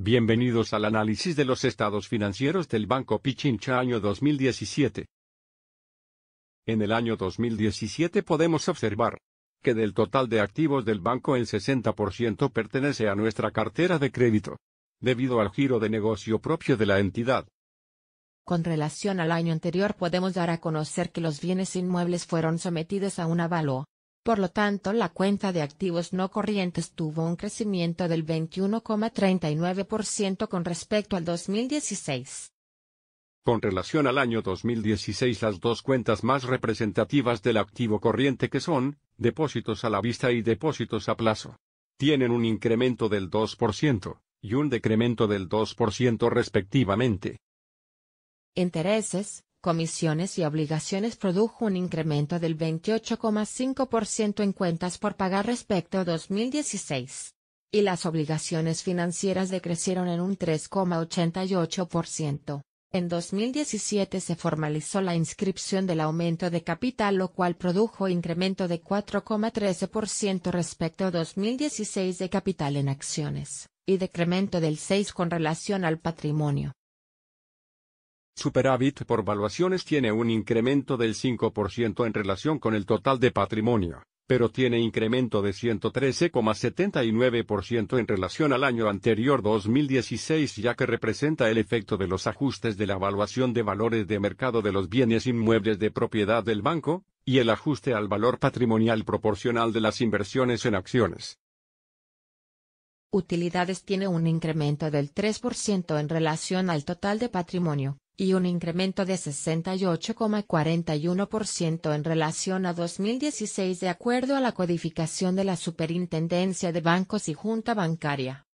Bienvenidos al análisis de los estados financieros del Banco Pichincha año 2017. En el año 2017 podemos observar que del total de activos del banco el 60% pertenece a nuestra cartera de crédito, debido al giro de negocio propio de la entidad. Con relación al año anterior podemos dar a conocer que los bienes inmuebles fueron sometidos a un avalo, por lo tanto, la cuenta de activos no corrientes tuvo un crecimiento del 21,39% con respecto al 2016. Con relación al año 2016, las dos cuentas más representativas del activo corriente que son, depósitos a la vista y depósitos a plazo, tienen un incremento del 2% y un decremento del 2% respectivamente. Intereses, comisiones y obligaciones produjo un incremento del 28,5% en cuentas por pagar respecto a 2016. Y las obligaciones financieras decrecieron en un 3,88%. En 2017 se formalizó la inscripción del aumento de capital, lo cual produjo incremento de 4,13% respecto a 2016 de capital en acciones, y decremento del 6 con relación al patrimonio. Superávit por valuaciones tiene un incremento del 5% en relación con el total de patrimonio, pero tiene incremento de 113,79% en relación al año anterior 2016 ya que representa el efecto de los ajustes de la evaluación de valores de mercado de los bienes inmuebles de propiedad del banco, y el ajuste al valor patrimonial proporcional de las inversiones en acciones. Utilidades tiene un incremento del 3% en relación al total de patrimonio, y un incremento de 68,41% en relación a 2016 de acuerdo a la codificación de la Superintendencia de Bancos y Junta Bancaria.